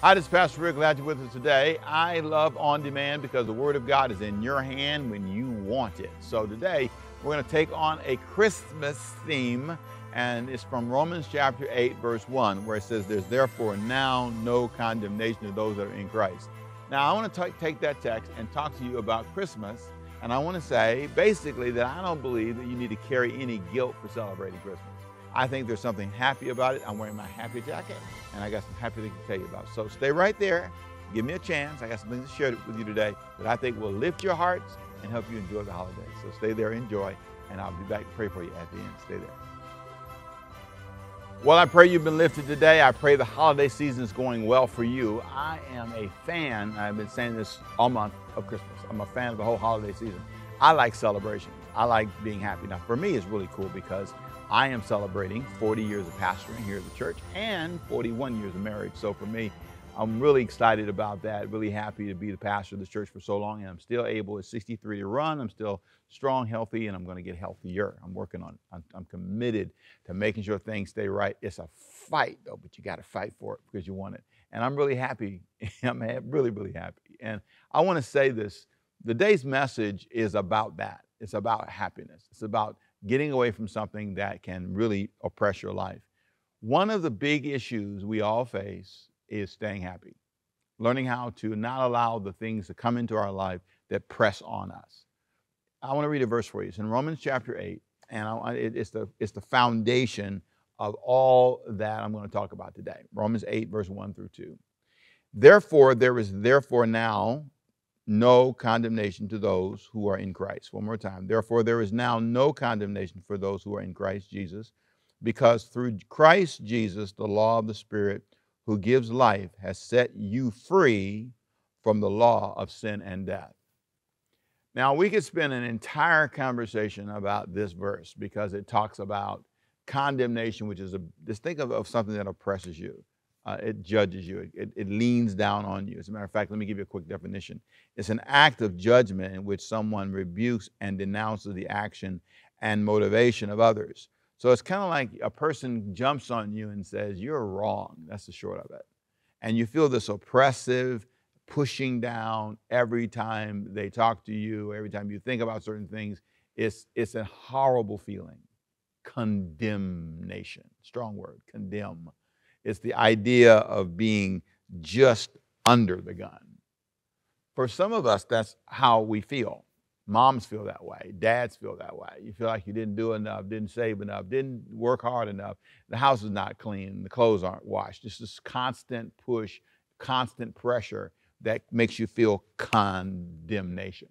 Hi, this is Pastor Rick. Glad you're with us today. I love on demand because the Word of God is in your hand when you want it. So today we're going to take on a Christmas theme, and it's from Romans chapter 8, verse 1, where it says, There's therefore now no condemnation to those that are in Christ. Now, I want to take that text and talk to you about Christmas, and I want to say basically that I don't believe that you need to carry any guilt for celebrating Christmas. I think there's something happy about it. I'm wearing my happy jacket, and I got some happy things to tell you about. So stay right there. Give me a chance. I got some things to share with you today that I think will lift your hearts and help you enjoy the holidays. So stay there, enjoy, and I'll be back to pray for you at the end. Stay there. Well, I pray you've been lifted today. I pray the holiday season is going well for you. I am a fan, I've been saying this all month of Christmas. I'm a fan of the whole holiday season. I like celebration. I like being happy. Now, for me, it's really cool because I am celebrating 40 years of pastoring here at the church and 41 years of marriage. So for me, I'm really excited about that. Really happy to be the pastor of this church for so long, and I'm still able at 63 to run. I'm still strong, healthy, and I'm going to get healthier. I'm working on. I'm, I'm committed to making sure things stay right. It's a fight though, but you got to fight for it because you want it. And I'm really happy. I'm really, really happy. And I want to say this: the day's message is about that. It's about happiness. It's about getting away from something that can really oppress your life. One of the big issues we all face is staying happy, learning how to not allow the things to come into our life that press on us. I want to read a verse for you. It's in Romans chapter 8, and I, it's, the, it's the foundation of all that I'm going to talk about today. Romans 8, verse 1 through 2. Therefore, there is therefore now no condemnation to those who are in Christ. One more time. Therefore, there is now no condemnation for those who are in Christ Jesus, because through Christ Jesus, the law of the Spirit who gives life has set you free from the law of sin and death. Now, we could spend an entire conversation about this verse because it talks about condemnation, which is a, just think of, of something that oppresses you uh, it judges you, it, it, it leans down on you. As a matter of fact, let me give you a quick definition it's an act of judgment in which someone rebukes and denounces the action and motivation of others. So it's kind of like a person jumps on you and says, You're wrong. That's the short of it. And you feel this oppressive pushing down every time they talk to you, every time you think about certain things. It's, it's a horrible feeling. Condemnation, strong word, condemn. It's the idea of being just under the gun. For some of us, that's how we feel. Moms feel that way. Dads feel that way. You feel like you didn't do enough, didn't save enough, didn't work hard enough. The house is not clean. The clothes aren't washed. It's this constant push, constant pressure that makes you feel condemnation.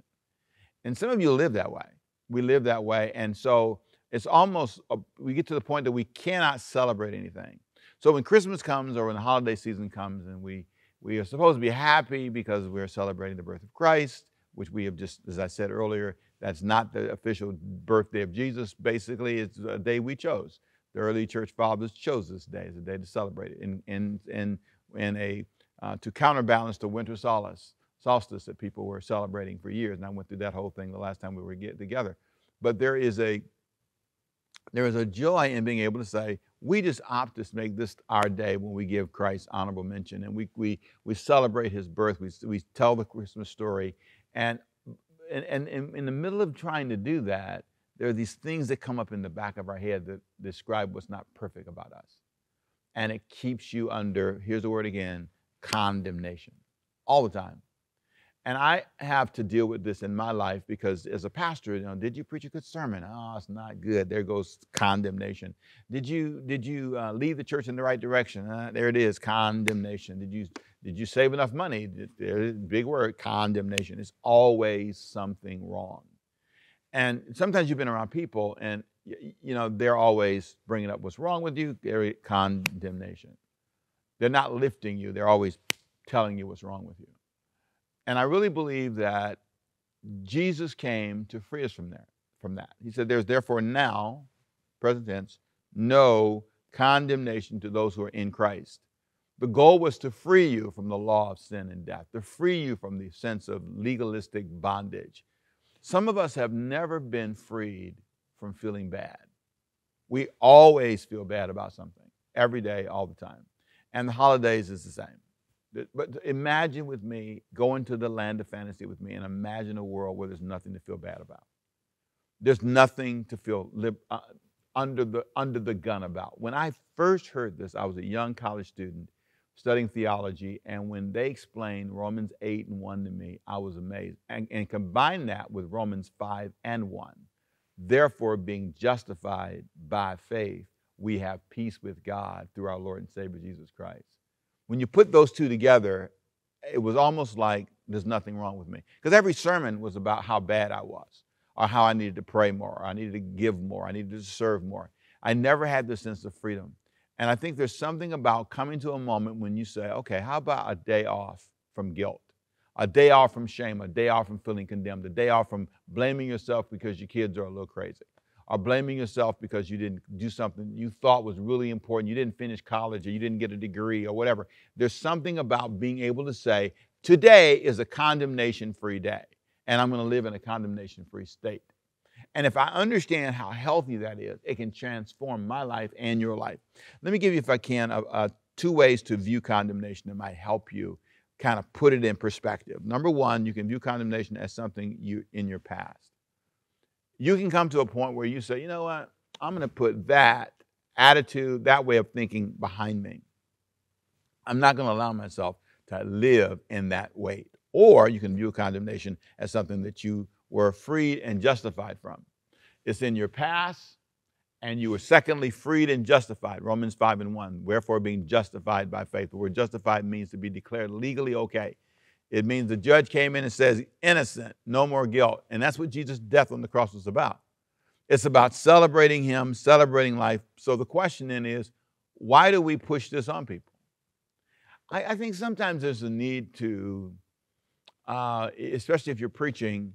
And some of you live that way. We live that way. And so it's almost, a, uh, we get to the point that we cannot celebrate anything. So when Christmas comes or when the holiday season comes and we, we are supposed to be happy because we're celebrating the birth of Christ, which we have just, as I said earlier, that's not the official birthday of Jesus. Basically, it's a day we chose. The early church fathers chose this day as a day to celebrate it in, in, in, in a, uh, to counterbalance the winter solace, solstice that people were celebrating for years. And I went through that whole thing the last time we were get together. But there is a there is a joy in being able to say, we just opt to make this our day when we give Christ honorable mention and we, we, we celebrate his birth, we, we tell the Christmas story. And, and, and, and in the middle of trying to do that, there are these things that come up in the back of our head that describe what's not perfect about us. And it keeps you under, here's the word again, condemnation all the time. And I have to deal with this in my life because as a pastor, you know, did you preach a good sermon? Oh, it's not good. There goes condemnation. Did you did you uh, lead the church in the right direction? Uh, there it is, condemnation. Did you did you save enough money? big word, condemnation. It's always something wrong. And sometimes you've been around people, and you know they're always bringing up what's wrong with you. They're condemnation. They're not lifting you. They're always telling you what's wrong with you. And I really believe that Jesus came to free us from there, from that. He said, There's therefore now, present tense, no condemnation to those who are in Christ. The goal was to free you from the law of sin and death, to free you from the sense of legalistic bondage. Some of us have never been freed from feeling bad. We always feel bad about something, every day, all the time. And the holidays is the same. But imagine with me going to the land of fantasy with me and imagine a world where there's nothing to feel bad about. There's nothing to feel lib- uh, under, the, under the gun about. When I first heard this, I was a young college student studying theology, and when they explained Romans 8 and 1 to me, I was amazed. And, and combine that with Romans 5 and 1. Therefore, being justified by faith, we have peace with God through our Lord and Savior Jesus Christ when you put those two together, it was almost like there's nothing wrong with me. Because every sermon was about how bad I was, or how I needed to pray more, or I needed to give more, I needed to serve more. I never had the sense of freedom. And I think there's something about coming to a moment when you say, okay, how about a day off from guilt, a day off from shame, a day off from feeling condemned, a day off from blaming yourself because your kids are a little crazy, are blaming yourself because you didn't do something you thought was really important. You didn't finish college or you didn't get a degree or whatever. There's something about being able to say, today is a condemnation free day, and I'm going to live in a condemnation free state. And if I understand how healthy that is, it can transform my life and your life. Let me give you, if I can, two ways to view condemnation that might help you kind of put it in perspective. Number one, you can view condemnation as something you in your past you can come to a point where you say, you know what, I'm going to put that attitude, that way of thinking behind me. I'm not going to allow myself to live in that weight. Or you can view condemnation as something that you were freed and justified from. It's in your past, and you were secondly freed and justified. Romans 5 and 1. Wherefore, being justified by faith. The word justified means to be declared legally okay. It means the judge came in and says, innocent, no more guilt. And that's what Jesus' death on the cross was about. It's about celebrating him, celebrating life. So the question then is, why do we push this on people? I, I think sometimes there's a need to, uh, especially if you're preaching,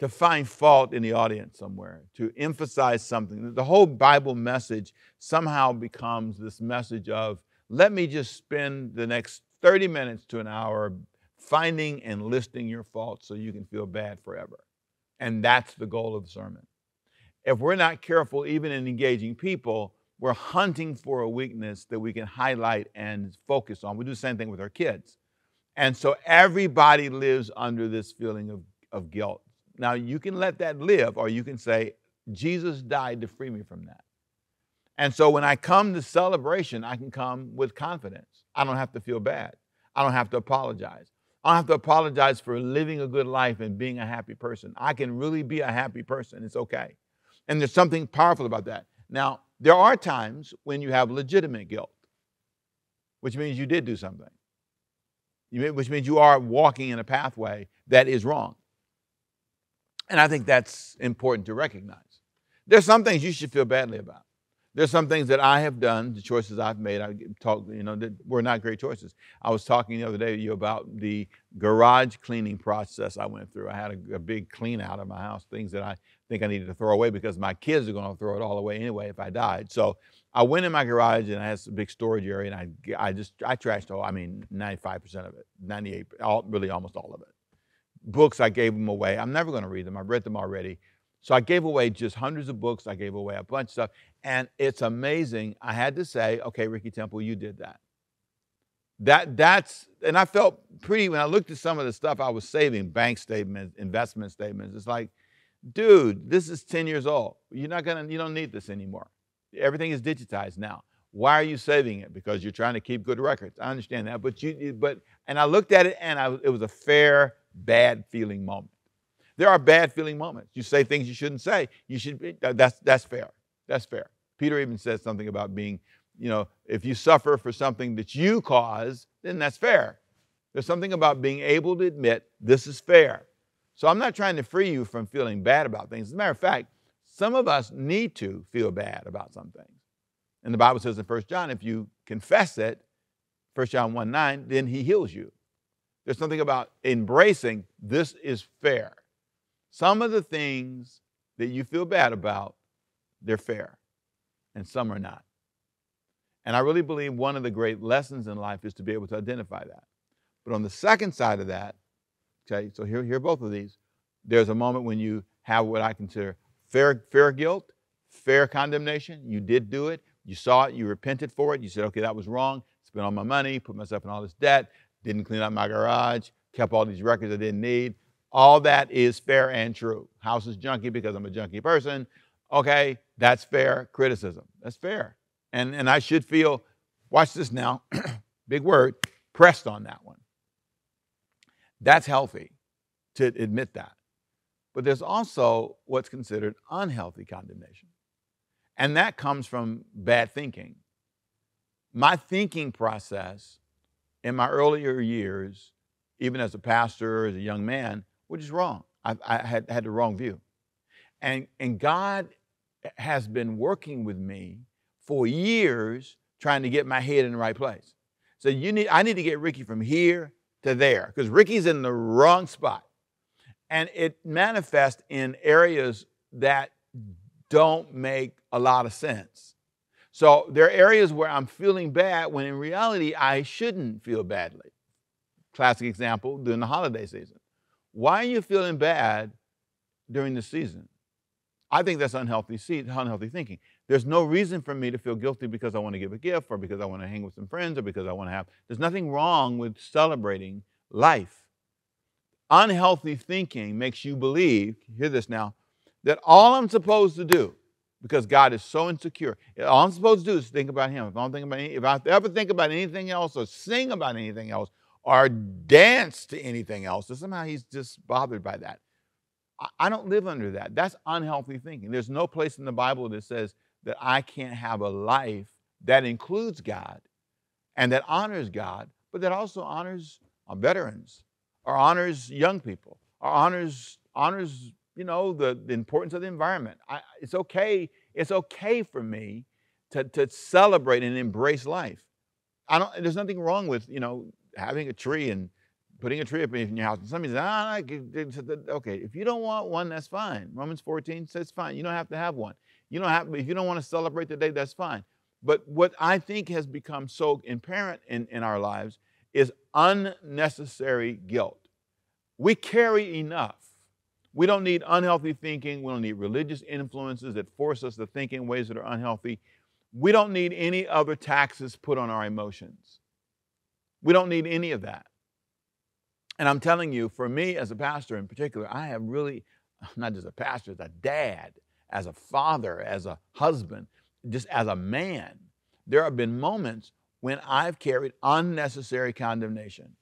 to find fault in the audience somewhere, to emphasize something. The whole Bible message somehow becomes this message of, let me just spend the next 30 minutes to an hour finding and listing your faults so you can feel bad forever. And that's the goal of the sermon. If we're not careful, even in engaging people, we're hunting for a weakness that we can highlight and focus on. We do the same thing with our kids. And so everybody lives under this feeling of, of guilt. Now, you can let that live, or you can say, Jesus died to free me from that. And so when I come to celebration, I can come with confidence. I don't have to feel bad. I don't have to apologize. I don't have to apologize for living a good life and being a happy person. I can really be a happy person. It's okay. And there's something powerful about that. Now, there are times when you have legitimate guilt, which means you did do something, which means you are walking in a pathway that is wrong. And I think that's important to recognize. There's some things you should feel badly about. There's some things that I have done, the choices I've made. I talk, you know, that were not great choices. I was talking the other day to you about the garage cleaning process I went through. I had a, a big clean out of my house, things that I think I needed to throw away because my kids are going to throw it all away anyway if I died. So I went in my garage and I had a big storage area, and I, I just I trashed all. I mean, 95% of it, 98, all, really almost all of it. Books I gave them away. I'm never going to read them. I've read them already. So I gave away just hundreds of books. I gave away a bunch of stuff. And it's amazing. I had to say, okay, Ricky Temple, you did that. That that's and I felt pretty when I looked at some of the stuff I was saving, bank statements, investment statements. It's like, dude, this is 10 years old. You're not gonna you don't need this anymore. Everything is digitized now. Why are you saving it? Because you're trying to keep good records. I understand that, but you but and I looked at it and I, it was a fair bad feeling moment. There are bad feeling moments. You say things you shouldn't say. You should be, that's, that's fair. That's fair. Peter even says something about being, you know, if you suffer for something that you cause, then that's fair. There's something about being able to admit this is fair. So I'm not trying to free you from feeling bad about things. As a matter of fact, some of us need to feel bad about some things. And the Bible says in 1 John, if you confess it, 1 John 1 9, then he heals you. There's something about embracing this is fair. Some of the things that you feel bad about, they're fair, and some are not. And I really believe one of the great lessons in life is to be able to identify that. But on the second side of that, okay, so here, here are both of these. There's a moment when you have what I consider fair, fair guilt, fair condemnation. You did do it, you saw it, you repented for it, you said, okay, that was wrong, spent all my money, put myself in all this debt, didn't clean up my garage, kept all these records I didn't need, all that is fair and true. House is junky because I'm a junky person. Okay, that's fair criticism. That's fair. And, and I should feel, watch this now, big word, pressed on that one. That's healthy to admit that. But there's also what's considered unhealthy condemnation. And that comes from bad thinking. My thinking process in my earlier years, even as a pastor, as a young man, which is wrong. I, I had, had the wrong view. And, and God has been working with me for years trying to get my head in the right place. So you need, I need to get Ricky from here to there because Ricky's in the wrong spot. And it manifests in areas that don't make a lot of sense. So there are areas where I'm feeling bad when in reality I shouldn't feel badly. Classic example during the holiday season. Why are you feeling bad during the season? I think that's unhealthy unhealthy thinking. There's no reason for me to feel guilty because I want to give a gift or because I want to hang with some friends or because I want to have. There's nothing wrong with celebrating life. Unhealthy thinking makes you believe, hear this now, that all I'm supposed to do, because God is so insecure, all I'm supposed to do is think about Him. If I, don't think about any, if I ever think about anything else or sing about anything else or dance to anything else. So somehow he's just bothered by that. I don't live under that. That's unhealthy thinking. There's no place in the Bible that says that I can't have a life that includes God and that honors God, but that also honors veterans or honors young people or honors, honors you know, the, the importance of the environment. I, it's okay. It's okay for me to, to celebrate and embrace life. I don't, there's nothing wrong with, you know, having a tree and putting a tree up in your house. And somebody says, ah, okay, if you don't want one, that's fine. Romans 14 says, fine. You don't have to have one. You don't have, if you don't want to celebrate the day, that's fine. But what I think has become so apparent in, in our lives is unnecessary guilt. We carry enough. We don't need unhealthy thinking. We don't need religious influences that force us to think in ways that are unhealthy. We don't need any other taxes put on our emotions. We don't need any of that. And I'm telling you, for me as a pastor in particular, I have really, not just a pastor, as a dad, as a father, as a husband, just as a man, there have been moments when I've carried unnecessary condemnation.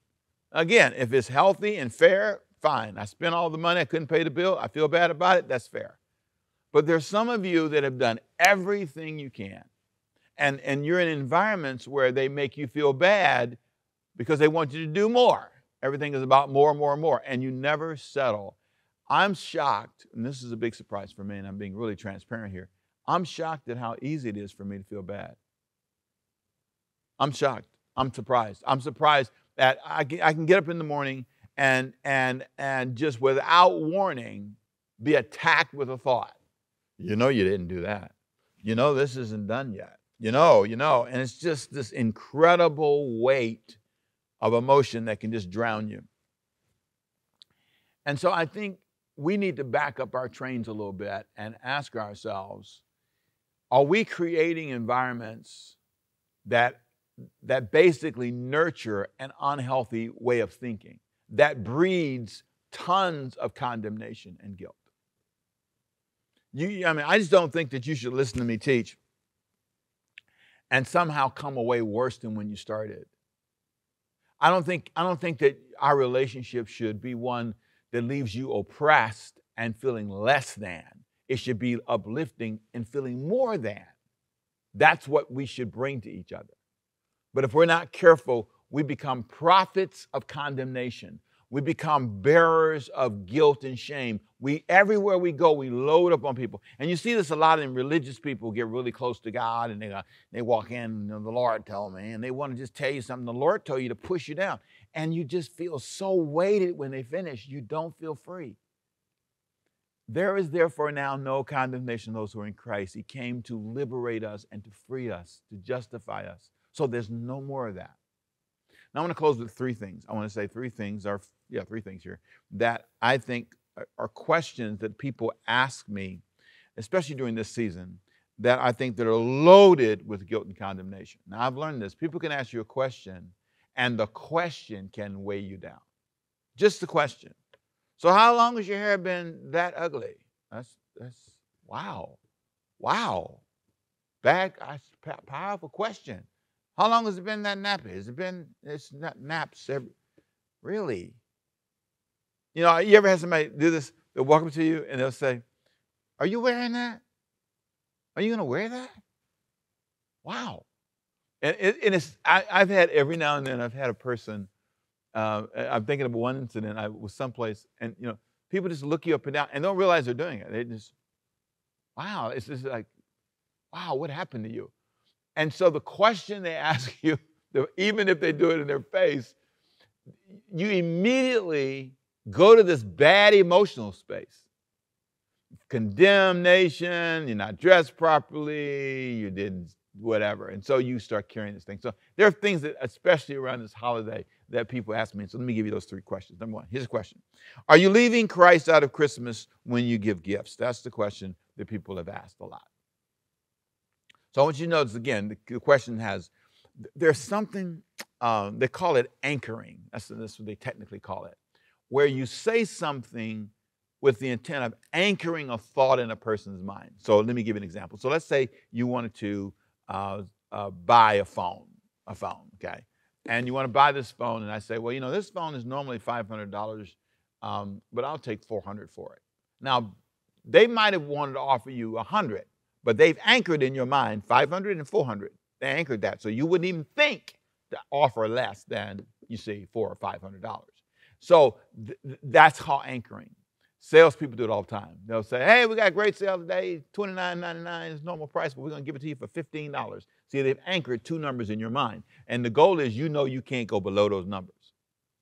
Again, if it's healthy and fair, fine. I spent all the money, I couldn't pay the bill, I feel bad about it, that's fair. But there's some of you that have done everything you can. And, and you're in environments where they make you feel bad because they want you to do more. Everything is about more and more and more, and you never settle. I'm shocked, and this is a big surprise for me, and I'm being really transparent here. I'm shocked at how easy it is for me to feel bad. I'm shocked. I'm surprised. I'm surprised that I can, get up in the morning and and and just without warning be attacked with a thought. You know you didn't do that. You know this isn't done yet. You know, you know, and it's just this incredible weight of emotion that can just drown you. And so I think we need to back up our trains a little bit and ask ourselves are we creating environments that, that basically nurture an unhealthy way of thinking that breeds tons of condemnation and guilt? You, I mean, I just don't think that you should listen to me teach and somehow come away worse than when you started. I don't think I don't think that our relationship should be one that leaves you oppressed and feeling less than. It should be uplifting and feeling more than. That's what we should bring to each other. But if we're not careful, we become prophets of condemnation we become bearers of guilt and shame. We everywhere we go, we load up on people. And you see this a lot in religious people get really close to God and they, uh, they walk in and the Lord tell me and they want to just tell you something. The Lord told you to push you down. And you just feel so weighted when they finish, you don't feel free. There is therefore now no condemnation those who are in Christ. He came to liberate us and to free us, to justify us. So there's no more of that. Now I want to close with three things. I want to say three things are yeah, three things here that I think are questions that people ask me, especially during this season, that I think that are loaded with guilt and condemnation. Now I've learned this. People can ask you a question, and the question can weigh you down. Just the question. So how long has your hair been that ugly? That's that's wow, wow, bad, powerful question. How long has it been that nappy? Has it been? It's not naps every. Really, you know, you ever had somebody do this? They'll walk up to you and they'll say, Are you wearing that? Are you going to wear that? Wow. And, it, and it's, I, have had every now and then, I've had a person, uh, I'm thinking of one incident, I was someplace, and, you know, people just look you up and down and don't realize they're doing it. They just, wow, it's just like, wow, what happened to you? And so the question they ask you, even if they do it in their face, you immediately go to this bad emotional space. Condemnation, you're not dressed properly, you did whatever. And so you start carrying this thing. So there are things that, especially around this holiday, that people ask me. So let me give you those three questions. Number one, here's a question Are you leaving Christ out of Christmas when you give gifts? That's the question that people have asked a lot. So I want you to notice again, the question has there's something, um, they call it anchoring. That's, that's what they technically call it where you say something with the intent of anchoring a thought in a person's mind. So let me give you an example. So let's say you wanted to uh, uh, buy a phone, a phone, okay? And you want to buy this phone, and I say, well, you know, this phone is normally $500, um, but I'll take 400 for it. Now, they might have wanted to offer you 100, but they've anchored in your mind 500 and 400. They anchored that, so you wouldn't even think to offer less than, you see, four or $500. So th- that's called anchoring. Salespeople do it all the time. They'll say, hey, we got great sale today, $29.99 is normal price, but we're going to give it to you for $15. See, they've anchored two numbers in your mind. And the goal is you know you can't go below those numbers.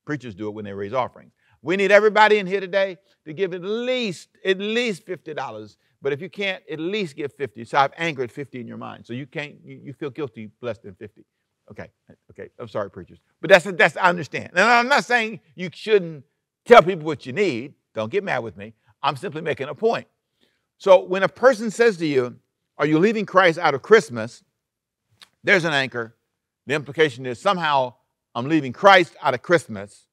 Preachers do it when they raise offerings. We need everybody in here today to give at least, at least $50. But if you can't, at least give 50. So I've anchored 50 in your mind. So you can't, you, you feel guilty less than 50. Okay, okay. I'm sorry, preachers, but that's that's I understand. And I'm not saying you shouldn't tell people what you need. Don't get mad with me. I'm simply making a point. So when a person says to you, "Are you leaving Christ out of Christmas?" There's an anchor. The implication is somehow I'm leaving Christ out of Christmas,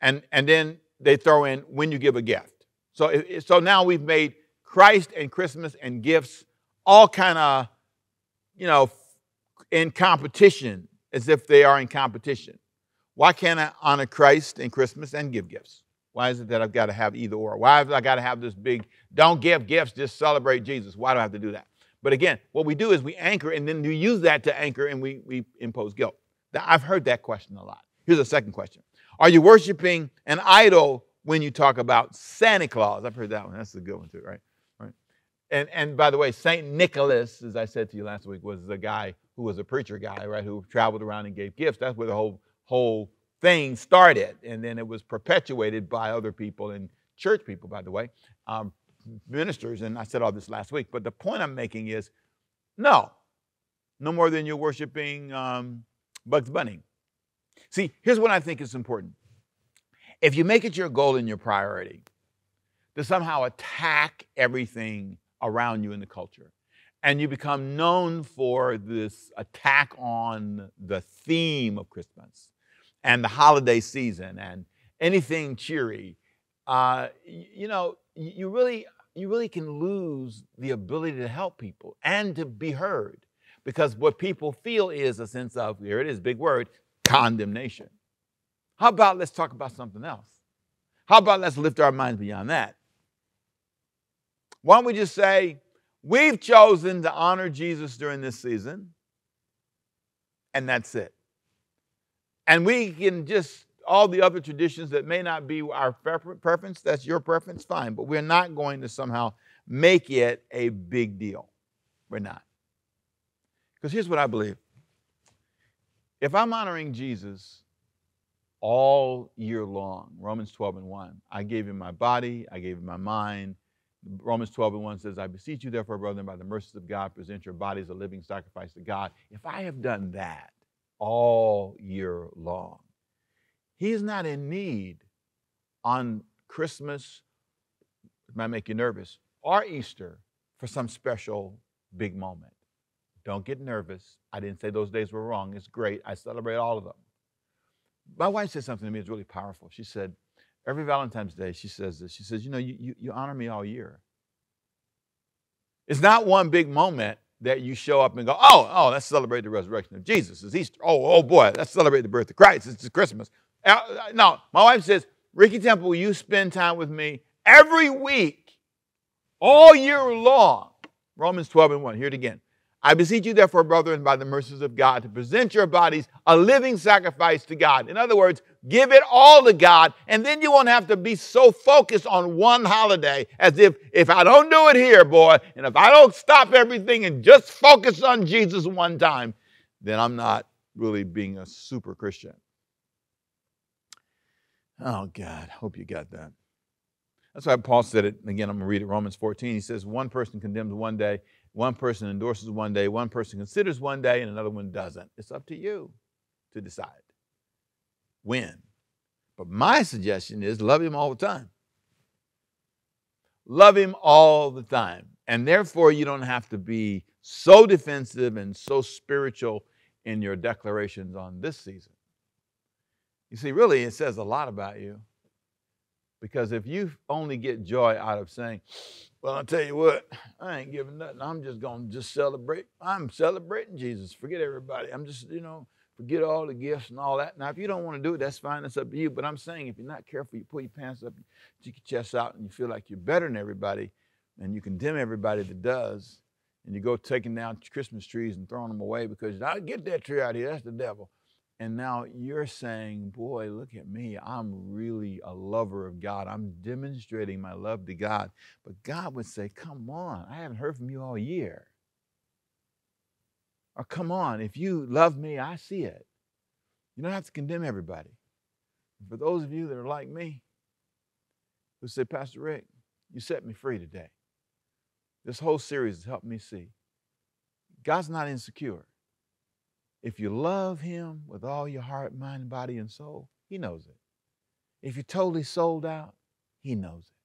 and and then they throw in when you give a gift. So so now we've made Christ and Christmas and gifts all kind of you know in competition, as if they are in competition. Why can't I honor Christ in Christmas and give gifts? Why is it that I've got to have either or? Why have I got to have this big, don't give gifts, just celebrate Jesus? Why do I have to do that? But again, what we do is we anchor and then we use that to anchor and we, we impose guilt. I've heard that question a lot. Here's a second question Are you worshiping an idol when you talk about Santa Claus? I've heard that one. That's a good one, too, right? and, and by the way, St. Nicholas, as I said to you last week, was the guy who was a preacher guy, right, who traveled around and gave gifts. That's where the whole, whole thing started. And then it was perpetuated by other people and church people, by the way, um, ministers. And I said all this last week. But the point I'm making is no, no more than you're worshiping um, Bugs Bunny. See, here's what I think is important. If you make it your goal and your priority to somehow attack everything around you in the culture. And you become known for this attack on the theme of Christmas and the holiday season and anything cheery. Uh, you know, you really, you really can lose the ability to help people and to be heard because what people feel is a sense of, here it is, big word, condemnation. How about let's talk about something else? How about let's lift our minds beyond that? Why don't we just say, we've chosen to honor Jesus during this season, and that's it. And we can just, all the other traditions that may not be our preference, that's your preference, fine, but we're not going to somehow make it a big deal. We're not. Because here's what I believe if I'm honoring Jesus, all year long. Romans 12 and 1. I gave him my body, I gave him my mind, Romans 12 and 1 says, I beseech you, therefore, brethren, by the mercies of God, present your bodies a living sacrifice to God. If I have done that all year long, He's not in need on Christmas, it might make you nervous, or Easter for some special big moment. Don't get nervous. I didn't say those days were wrong. It's great. I celebrate all of them. My wife said something to me that's really powerful. She said, Every Valentine's Day, she says this. She says, You know, you, you, you honor me all year. It's not one big moment that you show up and go, Oh, oh, let's celebrate the resurrection of Jesus. It's Easter. Oh, oh boy, let's celebrate the birth of Christ. It's Christmas. Uh, uh, no, my wife says, Ricky Temple, you spend time with me every week, all year long. Romans 12 and 1. Hear it again. I beseech you, therefore, brethren, by the mercies of God, to present your bodies a living sacrifice to God. In other words, give it all to God, and then you won't have to be so focused on one holiday as if, if I don't do it here, boy, and if I don't stop everything and just focus on Jesus one time, then I'm not really being a super Christian. Oh, God, hope you got that. That's why Paul said it. Again, I'm going to read it Romans 14. He says, One person condemns one day, one person endorses one day, one person considers one day, and another one doesn't. It's up to you to decide when. But my suggestion is love him all the time. Love him all the time. And therefore, you don't have to be so defensive and so spiritual in your declarations on this season. You see, really, it says a lot about you. Because if you only get joy out of saying, well, I'll tell you what, I ain't giving nothing. I'm just going to just celebrate. I'm celebrating Jesus. Forget everybody. I'm just, you know, forget all the gifts and all that. Now, if you don't want to do it, that's fine. That's up to you. But I'm saying if you're not careful, you pull your pants up, you stick your chest out, and you feel like you're better than everybody, and you condemn everybody that does, and you go taking down Christmas trees and throwing them away because I get that tree out here. That's the devil. And now you're saying, boy, look at me. I'm really a lover of God. I'm demonstrating my love to God. But God would say, come on, I haven't heard from you all year. Or come on, if you love me, I see it. You don't have to condemn everybody. For those of you that are like me, who say, Pastor Rick, you set me free today. This whole series has helped me see God's not insecure. If you love Him with all your heart, mind, body, and soul, He knows it. If you're totally sold out, He knows it.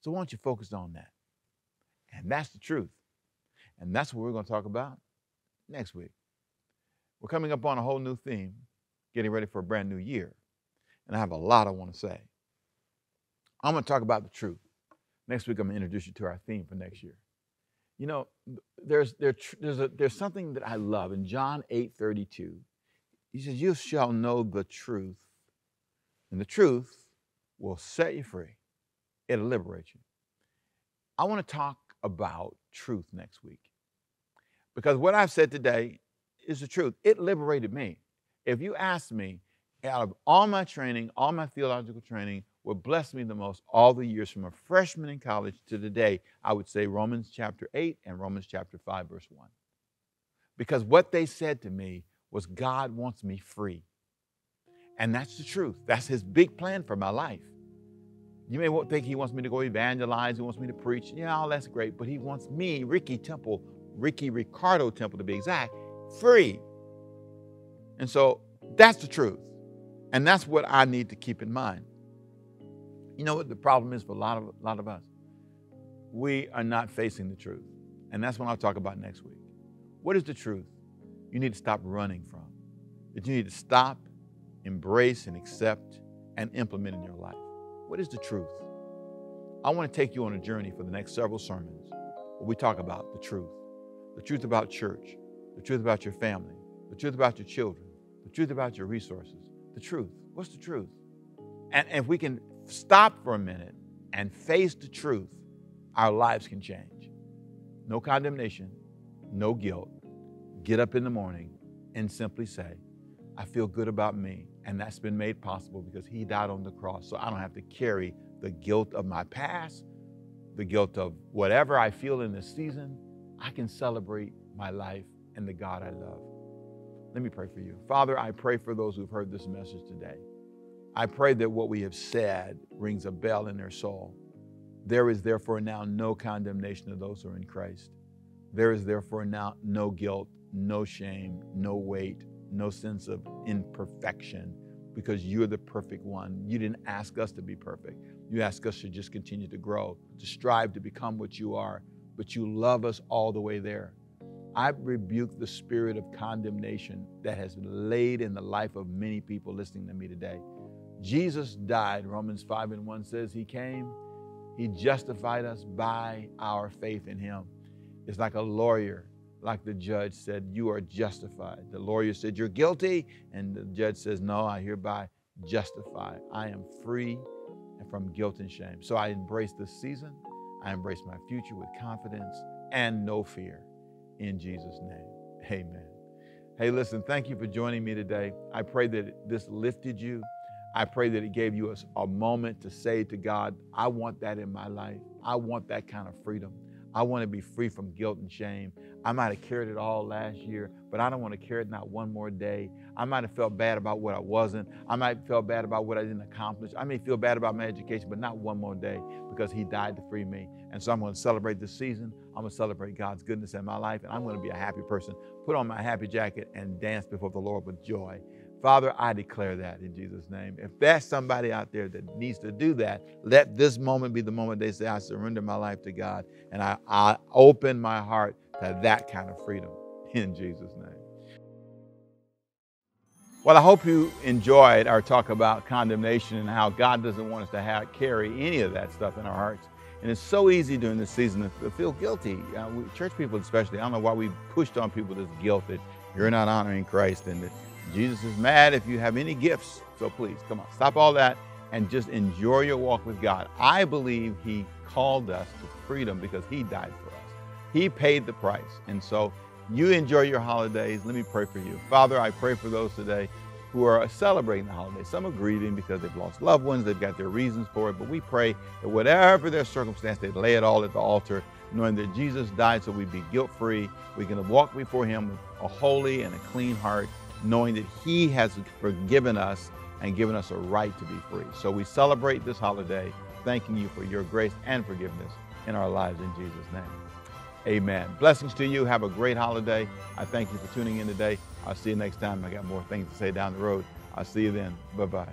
So why don't you focus on that? And that's the truth. And that's what we're going to talk about next week. We're coming up on a whole new theme, getting ready for a brand new year. And I have a lot I want to say. I'm going to talk about the truth. Next week, I'm going to introduce you to our theme for next year. You know, there's, there, there's, a, there's something that I love in John 8 32. He says, You shall know the truth, and the truth will set you free. It'll liberate you. I want to talk about truth next week because what I've said today is the truth. It liberated me. If you ask me, out of all my training, all my theological training, what blessed me the most all the years from a freshman in college to today, I would say Romans chapter 8 and Romans chapter 5, verse 1. Because what they said to me was, God wants me free. And that's the truth. That's his big plan for my life. You may think he wants me to go evangelize, he wants me to preach. Yeah, all oh, that's great, but he wants me, Ricky Temple, Ricky Ricardo Temple to be exact, free. And so that's the truth. And that's what I need to keep in mind. You know what the problem is for a lot of, a lot of us? We are not facing the truth. And that's what I'll talk about next week. What is the truth you need to stop running from? That you need to stop, embrace, and accept and implement in your life? What is the truth? I want to take you on a journey for the next several sermons where we talk about the truth the truth about church, the truth about your family, the truth about your children, the truth about your resources, the truth. What's the truth? And if we can stop for a minute and face the truth, our lives can change. No condemnation, no guilt. Get up in the morning and simply say, I feel good about me. And that's been made possible because he died on the cross. So I don't have to carry the guilt of my past, the guilt of whatever I feel in this season. I can celebrate my life and the God I love. Let me pray for you. Father, I pray for those who've heard this message today. I pray that what we have said rings a bell in their soul. There is therefore now no condemnation of those who are in Christ. There is therefore now no guilt, no shame, no weight, no sense of imperfection because you're the perfect one. You didn't ask us to be perfect. You asked us to just continue to grow, to strive to become what you are, but you love us all the way there. I rebuke the spirit of condemnation that has laid in the life of many people listening to me today. Jesus died, Romans 5 and 1 says, He came, He justified us by our faith in Him. It's like a lawyer, like the judge said, You are justified. The lawyer said, You're guilty. And the judge says, No, I hereby justify. I am free from guilt and shame. So I embrace this season. I embrace my future with confidence and no fear. In Jesus' name, amen. Hey, listen, thank you for joining me today. I pray that this lifted you. I pray that it gave you a, a moment to say to God, I want that in my life. I want that kind of freedom. I want to be free from guilt and shame. I might have carried it all last year, but I don't want to carry it not one more day. I might have felt bad about what I wasn't. I might feel bad about what I didn't accomplish. I may feel bad about my education, but not one more day because He died to free me. And so I'm going to celebrate this season. I'm going to celebrate God's goodness in my life, and I'm going to be a happy person. Put on my happy jacket and dance before the Lord with joy. Father, I declare that in Jesus' name. If there's somebody out there that needs to do that, let this moment be the moment they say, I surrender my life to God and I, I open my heart to that kind of freedom in Jesus' name. Well, I hope you enjoyed our talk about condemnation and how God doesn't want us to have, carry any of that stuff in our hearts. And it's so easy during this season to feel guilty. Uh, we, church people, especially, I don't know why we pushed on people this guilt that you're not honoring Christ and that Jesus is mad if you have any gifts. So please, come on, stop all that and just enjoy your walk with God. I believe He called us to freedom because He died for us. He paid the price. And so you enjoy your holidays. Let me pray for you. Father, I pray for those today who are celebrating the holidays. Some are grieving because they've lost loved ones, they've got their reasons for it, but we pray that whatever their circumstance, they lay it all at the altar, knowing that Jesus died so we'd be guilt free. We can walk before Him with a holy and a clean heart knowing that He has forgiven us and given us a right to be free. So we celebrate this holiday, thanking you for your grace and forgiveness in our lives in Jesus' name. Amen. Blessings to you. Have a great holiday. I thank you for tuning in today. I'll see you next time. I got more things to say down the road. I'll see you then. Bye bye.